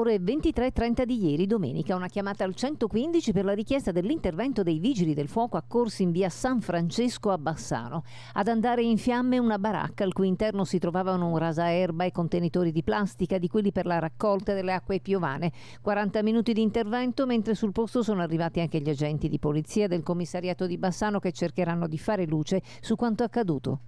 ore 23.30 di ieri domenica una chiamata al 115 per la richiesta dell'intervento dei vigili del fuoco accorsi in via San Francesco a Bassano. Ad andare in fiamme una baracca al cui interno si trovavano un rasaerba e contenitori di plastica di quelli per la raccolta delle acque piovane. 40 minuti di intervento mentre sul posto sono arrivati anche gli agenti di polizia del commissariato di Bassano che cercheranno di fare luce su quanto accaduto.